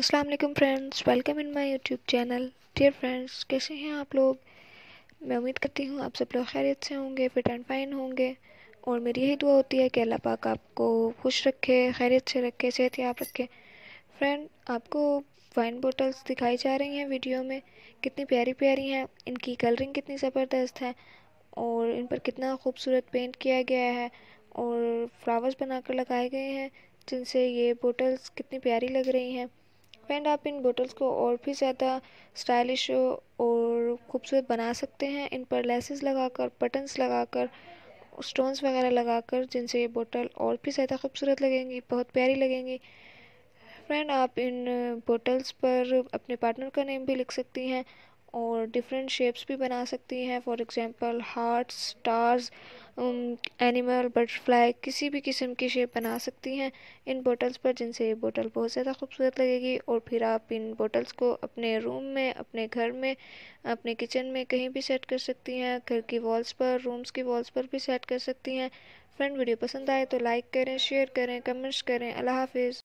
अस्सलाम वालेकुम friends welcome in my YouTube channel dear friends कैसे हैं आप लोग मैं उम्मीद करती हूँ आप सब लोग खैरियत से होंगे फिट एंड फाइन होंगे और मेरी यही दुआ होती है कि अल्लाह पाक आपको खुश रखे खैरियत से रखे सेहत याब रखे फ्रेंड आपको वाइन बोटल्स दिखाई जा रही हैं वीडियो में कितनी प्यारी प्यारी हैं इनकी कलरिंग कितनी ज़बरदस्त है और इन पर कितना खूबसूरत पेंट किया गया है और फ्लावर्स बनाकर लगाए गए हैं जिनसे ये बोटल्स कितनी प्यारी लग रही हैं पैंड आप इन बोटल्स को और भी ज़्यादा स्टाइलिश और खूबसूरत बना सकते हैं इन पर लेसेस लगाकर बटन्स लगाकर स्टोन्स वगैरह लगाकर जिनसे ये बोटल और भी ज़्यादा खूबसूरत लगेंगी बहुत प्यारी लगेंगी फ्रेंड आप इन बोटल्स पर अपने पार्टनर का नेम भी लिख सकती हैं और डिफरेंट शेप्स भी बना सकती हैं for example heart stars animal butterfly किसी भी किस्म की शेप बना सकती हैं इन बोटल्स पर जिनसे ये बोटल बहुत ज़्यादा खूबसूरत लगेगी और फिर आप इन बोटल्स को अपने रूम में अपने घर में अपने किचन में कहीं भी सेट कर सकती हैं घर की वॉल्स पर रूम्स की वॉल्स पर भी सेट कर सकती हैं फ्रेंड वीडियो पसंद आए तो लाइक करें शेयर करें कमेंट्स करें अल्लाह हाफिज़